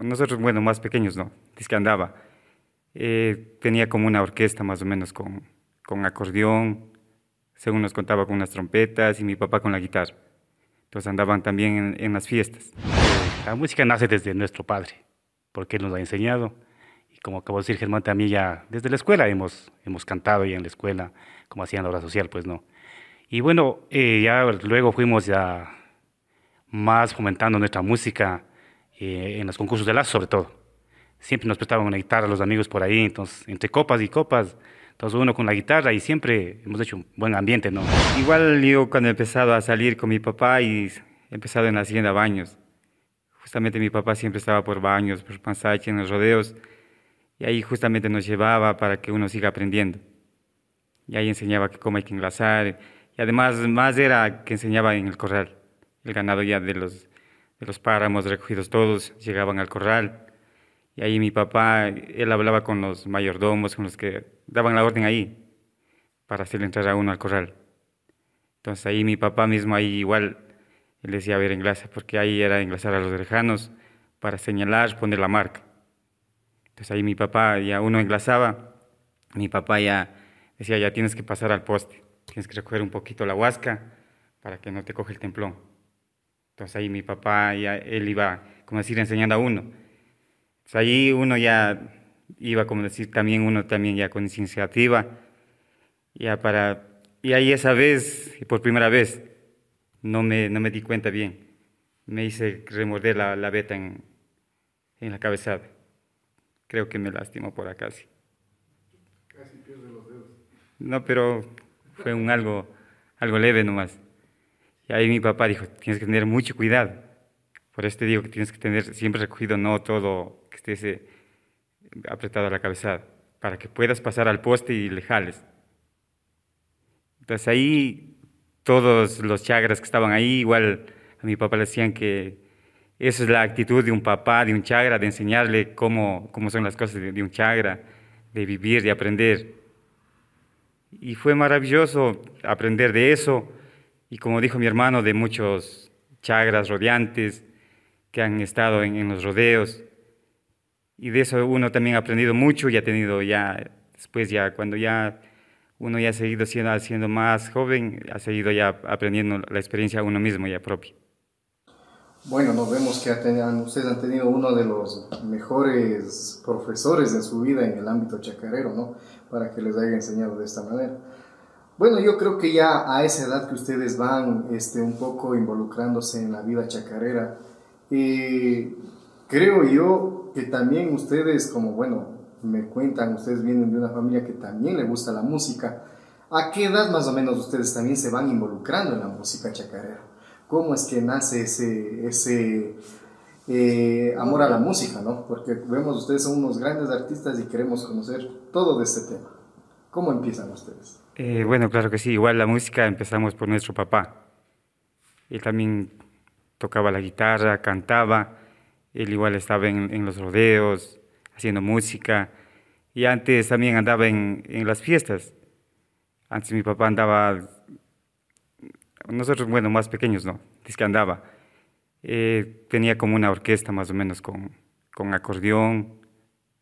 nosotros, bueno, más pequeños no, es que andaba. Eh, tenía como una orquesta más o menos con, con acordeón, según nos contaba con unas trompetas y mi papá con la guitarra. Entonces andaban también en, las fiestas. La música nace desde nuestro padre, porque él nos la ha enseñado. Y como acabo de decir Germán, también ya desde la escuela hemos, cantado ya en la escuela, como hacían la obra social, pues no. Y bueno, eh, ya luego fuimos ya más fomentando nuestra música eh, en los concursos de lazo sobre todo. Siempre nos prestaban una guitarra los amigos por ahí, entonces entre copas y copas, todos uno con la guitarra y siempre hemos hecho un buen ambiente, ¿no? Igual yo cuando he empezado a salir con mi papá y he empezado en la hacienda Baños, justamente mi papá siempre estaba por Baños, por Panzache, en los rodeos, y ahí justamente nos llevaba para que uno siga aprendiendo. Y ahí enseñaba que cómo hay que enlazar y además más era que enseñaba en el corral, el ganado ya de los de los páramos recogidos todos, llegaban al corral. Y ahí mi papá, él hablaba con los mayordomos, con los que daban la orden ahí, para hacer entrar a uno al corral. Entonces ahí mi papá mismo, ahí igual, él decía, a ver, enlaza, porque ahí era enlazar a los lejanos para señalar, poner la marca. Entonces ahí mi papá, ya uno enlazaba, mi papá ya decía, ya tienes que pasar al poste, tienes que recoger un poquito la huasca para que no te coge el templón. Entonces ahí mi papá, ya, él iba, como decir, enseñando a uno. Entonces ahí uno ya iba, como decir, también uno también ya con iniciativa, ya para... Y ahí esa vez, por primera vez, no me, no me di cuenta bien. Me hice remorder la, la beta en, en la cabezada. Creo que me lastimó por acá, sí. Casi pierde los dedos. No, pero fue un algo, algo leve nomás. Y ahí mi papá dijo, tienes que tener mucho cuidado. Por eso te digo que tienes que tener siempre recogido, no todo que esté apretado a la cabeza, para que puedas pasar al poste y le jales. Entonces ahí todos los chagras que estaban ahí, igual a mi papá le decían que esa es la actitud de un papá, de un chagra, de enseñarle cómo, cómo son las cosas de, de un chagra, de vivir, de aprender. Y fue maravilloso aprender de eso y como dijo mi hermano, de muchos chagras rodeantes que han estado en, los rodeos. Y de eso uno también ha aprendido mucho y ha tenido ya, después ya, cuando ya uno ya ha seguido siendo, más joven, ha seguido ya aprendiendo la experiencia uno mismo ya propia. Bueno, nos vemos que ustedes han tenido uno de los mejores profesores de su vida en el ámbito chacarero, ¿no? Para que les haya enseñado de esta manera. Bueno, yo creo que ya a esa edad que ustedes van este, un poco involucrándose en la vida chacarera, eh, creo yo que también ustedes, como bueno, me cuentan, ustedes vienen de una familia que también le gusta la música, ¿a qué edad más o menos ustedes también se van involucrando en la música chacarera? ¿Cómo es que nace ese, ese eh, amor a la música, no? Porque vemos ustedes son unos grandes artistas y queremos conocer todo de este tema. ¿Cómo empiezan ustedes? Eh, bueno, claro que sí. Igual la música empezamos por nuestro papá. Él también tocaba la guitarra, cantaba. Él igual estaba en, los rodeos, haciendo música. Y antes también andaba en, las fiestas. Antes mi papá andaba, nosotros, bueno, más pequeños, ¿no? Es que andaba. Eh, tenía como una orquesta más o menos con, con acordeón,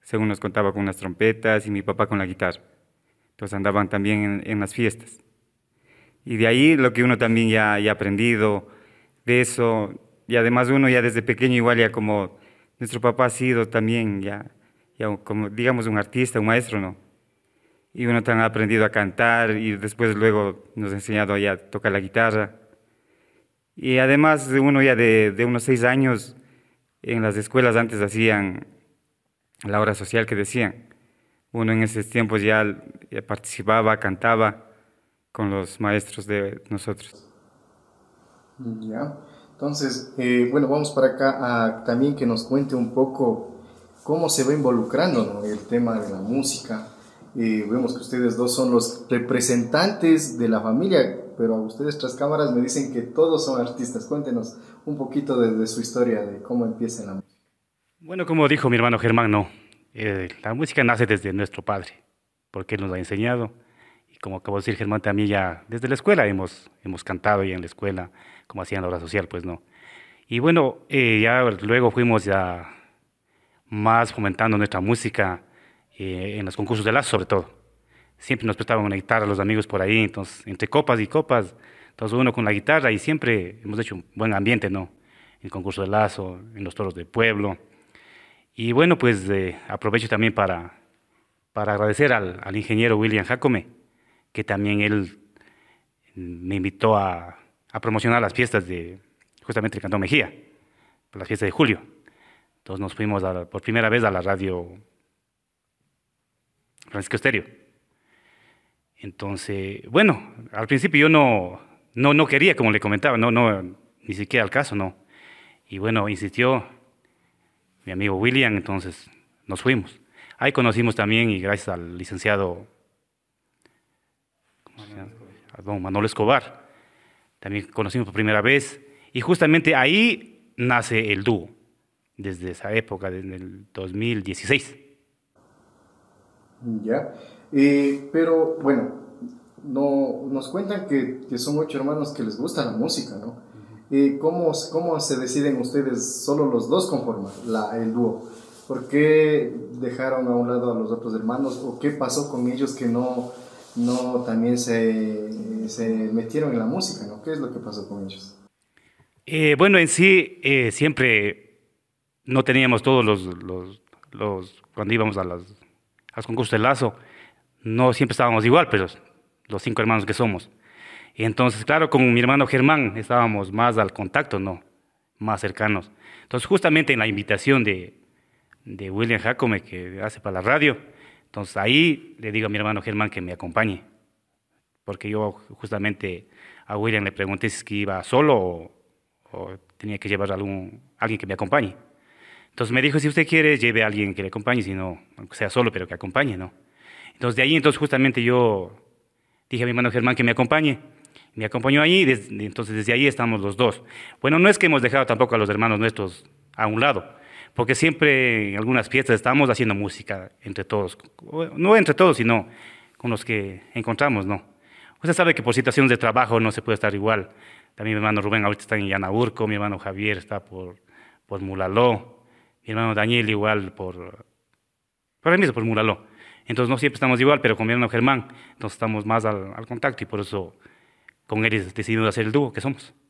según nos contaba con unas trompetas y mi papá con la guitarra. Pues, andaban también en, las fiestas. Y de ahí lo que uno también ya ha aprendido de eso. Y además uno ya desde pequeño igual ya como nuestro papá ha sido también ya, como digamos un artista, un maestro, ¿no? Y uno también ha aprendido a cantar y después luego nos ha enseñado ya a tocar la guitarra. Y además uno ya de, de unos seis años en las escuelas antes hacían la hora social que decían. Uno en esos tiempos ya participaba, cantaba con los maestros de nosotros. Ya, entonces, eh, bueno, vamos para acá a también que nos cuente un poco cómo se va involucrando el tema de la música. Eh, vemos que ustedes dos son los representantes de la familia, pero a ustedes tras cámaras me dicen que todos son artistas. Cuéntenos un poquito de, su historia, de cómo empieza la música. Bueno, como dijo mi hermano Germán, no. Eh, la música nace desde nuestro padre porque Él nos lo ha enseñado. Y como acabo de decir Germán, también ya desde la escuela hemos, hemos cantado ya en la escuela, como hacían la obra social, pues no. Y bueno, eh, ya luego fuimos ya más fomentando nuestra música eh, en los concursos de lazo, sobre todo. Siempre nos prestaban una guitarra los amigos por ahí, entonces entre copas y copas, todos uno con la guitarra y siempre hemos hecho un buen ambiente, ¿no? En el concurso de lazo, en los toros del pueblo. Y bueno, pues eh, aprovecho también para para agradecer al, ingeniero William Jacome, que también él me invitó a, promocionar las fiestas de justamente el Cantón Mejía, las fiestas de julio. Entonces nos fuimos por primera vez a la radio Francisco Estéreo. Entonces, bueno, al principio yo no, no, quería, como le comentaba, no, no, ni siquiera al caso, no. Y bueno, insistió mi amigo William, entonces nos fuimos. Ahí conocimos también, y gracias al licenciado a don Manuel Escobar, también conocimos por primera vez. Y justamente ahí nace el dúo, desde esa época, desde el 2016. Ya, eh, pero bueno, no, nos cuentan que, son ocho hermanos que les gusta la música, ¿no? Eh, ¿cómo, se deciden ustedes, solo los dos conforman el dúo? ¿Por qué dejaron a un lado a los otros hermanos? ¿O qué pasó con ellos que no, no también se, se metieron en la música? ¿Qué es lo que pasó con ellos? Eh, bueno, en sí, eh, siempre no teníamos todos los, cuando íbamos a, las, a los concursos de lazo, no siempre estábamos igual, pero los cinco hermanos que somos. Y entonces, claro, con mi hermano Germán estábamos más al contacto, ¿no? Más cercanos. Entonces, justamente en la invitación de, de William Jacome que hace para la radio. Entonces ahí le digo a mi hermano Germán que me acompañe, porque yo justamente a William le pregunté si es que iba solo o, tenía que llevar a algún, alguien que me acompañe. Entonces me dijo, si usted quiere, lleve a alguien que le acompañe, si no, aunque sea solo, pero que acompañe, ¿no? Entonces de ahí entonces justamente yo dije a mi hermano Germán que me acompañe. Me acompañó ahí, desde, entonces desde ahí estamos los dos. Bueno, no es que hemos dejado tampoco a los hermanos nuestros a un lado, porque siempre en algunas fiestas estamos haciendo música entre todos, no entre todos, sino con los que encontramos, ¿no? Usted sabe que por situaciones de trabajo no se puede estar igual. También mi hermano Rubén ahorita está en Yanaburco, mi hermano Javier está por, por Mulaló, mi hermano Daniel igual por, por mí mismo, por Mulaló. Entonces no siempre estamos igual, pero con mi hermano Germán, entonces estamos más al, al contacto y por eso con él decidimos hacer el dúo que somos.